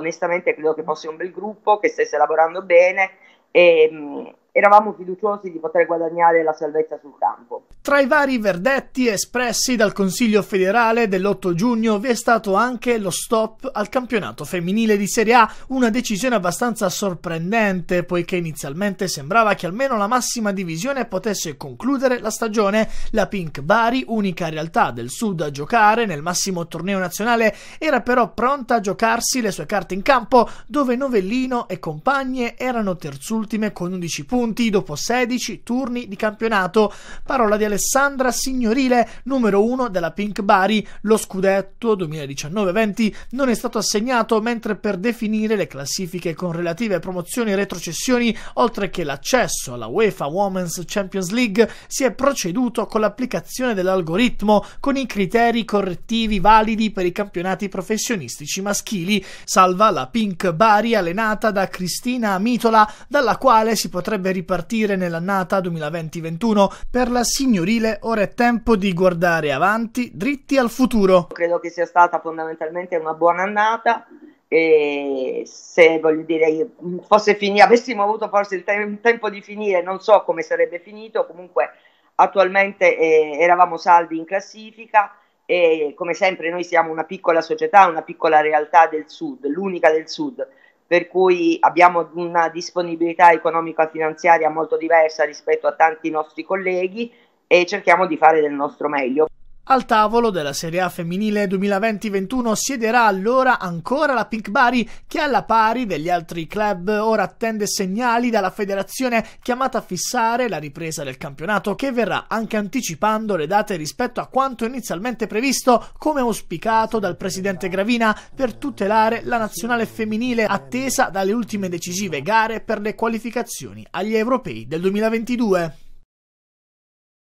onestamente credo che fosse un bel gruppo, che stesse lavorando bene e, ehm, eravamo fiduciosi di poter guadagnare la salvezza sul campo. Tra i vari verdetti espressi dal Consiglio federale dell'8 giugno vi è stato anche lo stop al campionato femminile di Serie A, una decisione abbastanza sorprendente poiché inizialmente sembrava che almeno la massima divisione potesse concludere la stagione. La Pink Bari, unica realtà del sud a giocare nel massimo torneo nazionale, era però pronta a giocarsi le sue carte in campo dove Novellino e compagne erano terzultime con 11 punti punti dopo 16 turni di campionato. Parola di Alessandra Signorile, numero 1 della Pink Bari. Lo scudetto 2019-20 non è stato assegnato, mentre per definire le classifiche con relative promozioni e retrocessioni, oltre che l'accesso alla UEFA Women's Champions League, si è proceduto con l'applicazione dell'algoritmo con i criteri correttivi validi per i campionati professionistici maschili, salva la Pink Bari allenata da Cristina Mitola, dalla quale si potrebbe deve ripartire nell'annata 2020-21 per la signorile ora è tempo di guardare avanti dritti al futuro. Credo che sia stata fondamentalmente una buona annata e se voglio dire fosse finita, avessimo avuto forse il te- tempo di finire, non so come sarebbe finito, comunque attualmente eh, eravamo saldi in classifica e come sempre noi siamo una piccola società, una piccola realtà del sud, l'unica del sud per cui abbiamo una disponibilità economica finanziaria molto diversa rispetto a tanti nostri colleghi e cerchiamo di fare del nostro meglio. Al tavolo della Serie A femminile 2020-21 siederà allora ancora la Pink Bari che alla pari degli altri club ora attende segnali dalla federazione chiamata a fissare la ripresa del campionato che verrà anche anticipando le date rispetto a quanto inizialmente previsto come auspicato dal presidente Gravina per tutelare la nazionale femminile attesa dalle ultime decisive gare per le qualificazioni agli europei del 2022.